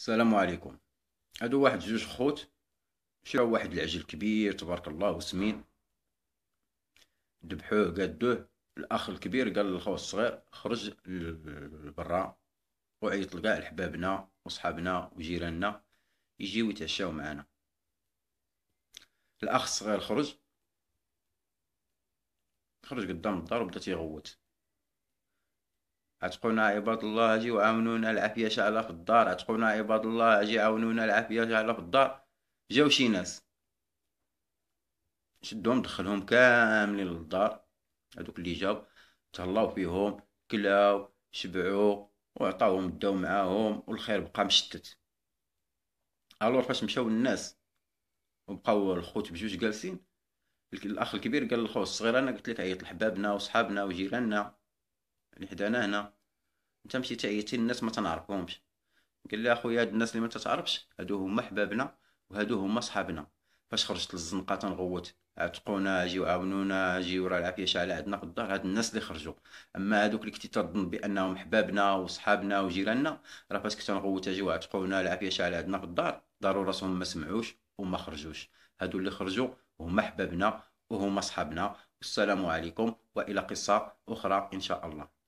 السلام عليكم هادو واحد جوج خوت شراو واحد العجل كبير تبارك الله وسمين ذبحوه قادوه الاخ الكبير قال للخو الصغير خرج لبرا وعيط لكاع لحبابنا وصحابنا وجيراننا يجيو يتعشاو معانا الاخ الصغير خرج خرج قدام الدار وبدا تيغوت أتقونا عباد الله أجي وأمنونا العافية شعلة في الدار أتقونا عباد الله أجي عاونونا العافية شعلة في الدار جاو شي ناس شدهم دخلهم كاملين للدار هادوك اللي جاو تهلاو فيهم كلاو شبعو وعطاوهم داو معاهم والخير بقى مشتت الور فاش مشاو الناس وبقاو الخوت بجوج جالسين الاخ الكبير قال للخو الصغير انا قلت لك عيط لحبابنا وصحابنا وجيراننا اللي حدانا هنا انت مشيتي تعيتي الناس ما تنعرفهمش قال لي اخويا هاد الناس اللي ما تتعرفش هادو هما حبابنا وهادو هما صحابنا فاش خرجت للزنقه تنغوت عتقونا جيو عاونونا جيو راه العافيه شعل عندنا في الدار هاد الناس اللي خرجوا اما هادوك اللي كنتي تظن بانهم حبابنا وصحابنا وجيراننا راه فاش كنت نغوت جيو عتقونا العافيه شعل عندنا في الدار داروا راسهم ما سمعوش وما خرجوش هادو اللي خرجوا هما حبابنا وهما صحابنا السلام عليكم والى قصه اخرى ان شاء الله